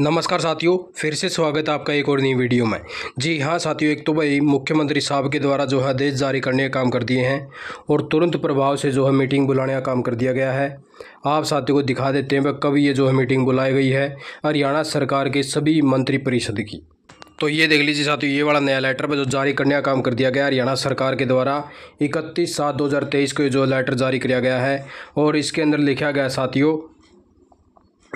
नमस्कार साथियों फिर से स्वागत है आपका एक और नई वीडियो में जी हाँ साथियों एक तो भाई मुख्यमंत्री साहब के द्वारा जो है आदेश जारी करने का काम कर दिए हैं और तुरंत प्रभाव से जो है मीटिंग बुलाने का काम कर दिया गया है आप साथियों को दिखा देते हैं वह कब ये जो है मीटिंग बुलाई गई है हरियाणा सरकार के सभी मंत्री परिषद की तो ये देख लीजिए साथियों ये वाला नया लेटर पर जो जारी करने का काम कर दिया गया हरियाणा सरकार के द्वारा इकतीस सात तेईस को जो लेटर जारी किया गया है और इसके अंदर लिखा गया साथियों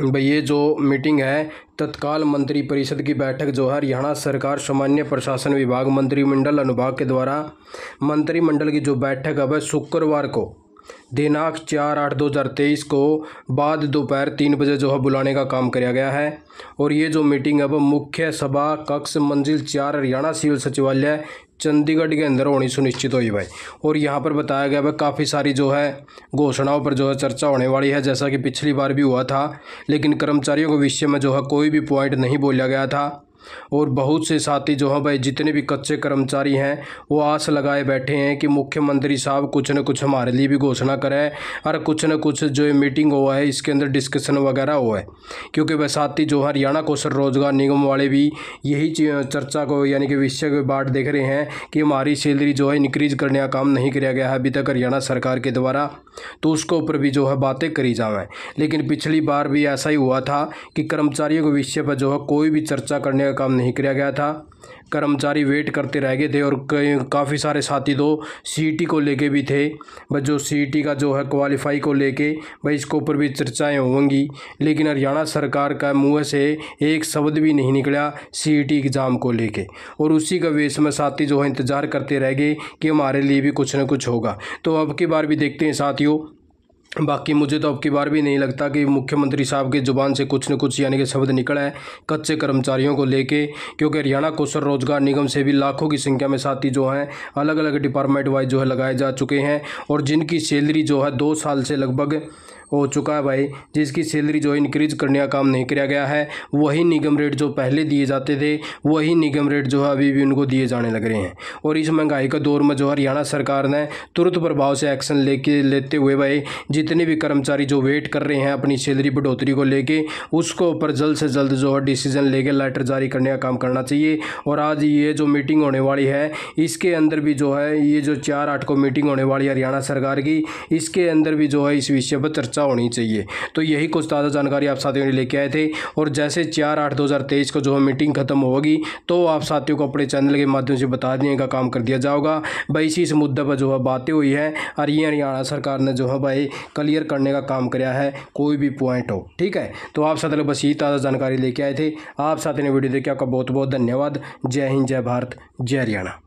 भाई ये जो मीटिंग है तत्काल मंत्री परिषद की बैठक जो है हरियाणा सरकार सामान्य प्रशासन विभाग मंत्रिमंडल अनुभाग के द्वारा मंत्रिमंडल की जो बैठक है वह शुक्रवार को दिनांक चार आठ दो हज़ार तेईस को बाद दोपहर तीन बजे जो है बुलाने का काम किया गया है और ये जो मीटिंग है वह मुख्य सभा कक्ष मंजिल चार हरियाणा सिविल सचिवालय चंडीगढ़ के अंदर होनी सुनिश्चित हुई भाई और यहाँ पर बताया गया भाई काफ़ी सारी जो है घोषणाओं पर जो है चर्चा होने वाली है जैसा कि पिछली बार भी हुआ था लेकिन कर्मचारियों के विषय में जो है कोई भी पॉइंट नहीं बोला गया था और बहुत से साथी जो है भाई जितने भी कच्चे कर्मचारी हैं वो आस लगाए बैठे हैं कि मुख्यमंत्री साहब कुछ न कुछ हमारे लिए भी घोषणा करें और कुछ न कुछ जो मीटिंग हुआ है इसके अंदर डिस्कशन वगैरह हुआ है क्योंकि वह साथी जो हरियाणा कौशल रोजगार निगम वाले भी यही चर्चा को यानी कि विषय के बाट देख रहे हैं कि हमारी सैलरी जो है इंक्रीज करने का काम नहीं किया गया है अभी तक हरियाणा सरकार के द्वारा तो उसके ऊपर भी जो है बातें करी जाएँ लेकिन पिछली बार भी ऐसा ही हुआ था कि कर्मचारियों के विषय पर जो है कोई भी चर्चा करने का काम नहीं कराया गया था कर्मचारी वेट करते रह गए थे और काफ़ी सारे साथी दो तो सी e को लेके भी थे बस जो सी e का जो है क्वालिफाई को लेके भाई इसके ऊपर भी चर्चाएं होंगी लेकिन हरियाणा सरकार का मुँह से एक शब्द भी नहीं निकला सी e एग्ज़ाम को लेके और उसी का वेश में साथी जो है इंतज़ार करते रह गए कि हमारे लिए भी कुछ ना कुछ होगा तो अब की बार भी देखते हैं साथियों बाकी मुझे तो अब की बार भी नहीं लगता कि मुख्यमंत्री साहब की ज़ुबान से कुछ न कुछ यानी कि शब्द निकला है कच्चे कर्मचारियों को लेके क्योंकि हरियाणा कौशल रोजगार निगम से भी लाखों की संख्या में साथी जो हैं अलग अलग डिपार्टमेंट वाइज जो है लगाए जा चुके हैं और जिनकी सैलरी जो है दो साल से लगभग हो चुका है भाई जिसकी सैलरी जो इंक्रीज करने का काम नहीं किया गया है वही निगम रेट जो पहले दिए जाते थे वही निगम रेट जो है अभी भी उनको दिए जाने लग रहे हैं और इस महंगाई का दौर में जो हरियाणा सरकार ने तुरंत प्रभाव से एक्शन लेके लेते हुए भाई जितने भी कर्मचारी जो वेट कर रहे हैं अपनी सैलरी बढ़ोतरी को लेके उसको ऊपर जल्द से जल्द जो है डिसीजन लेके लेटर जारी करने का काम करना चाहिए और आज ये जो मीटिंग होने वाली है इसके अंदर भी जो है ये जो चार आठ को मीटिंग होने वाली है हरियाणा सरकार की इसके अंदर भी जो है इस विषय पर चर्चा चर्चा होनी चाहिए तो यही कुछ ताज़ा जानकारी आप साथियों ने लेके आए थे और जैसे चार आठ दो हज़ार तेईस को जो है मीटिंग खत्म होगी तो आप साथियों को अपने चैनल के माध्यम से बता देने का काम कर दिया जाएगा भाई इसी इस मुद्दे पर जो है बातें हुई हैं और ये हरियाणा सरकार ने जो है भाई क्लियर करने का काम किया है कोई भी पॉइंट हो ठीक है तो आप साथियों बस यही ताज़ा जानकारी लेके आए थे आप साथियों ने वीडियो देखिए आपका बहुत बहुत धन्यवाद जय हिंद जय भारत जय हरियाणा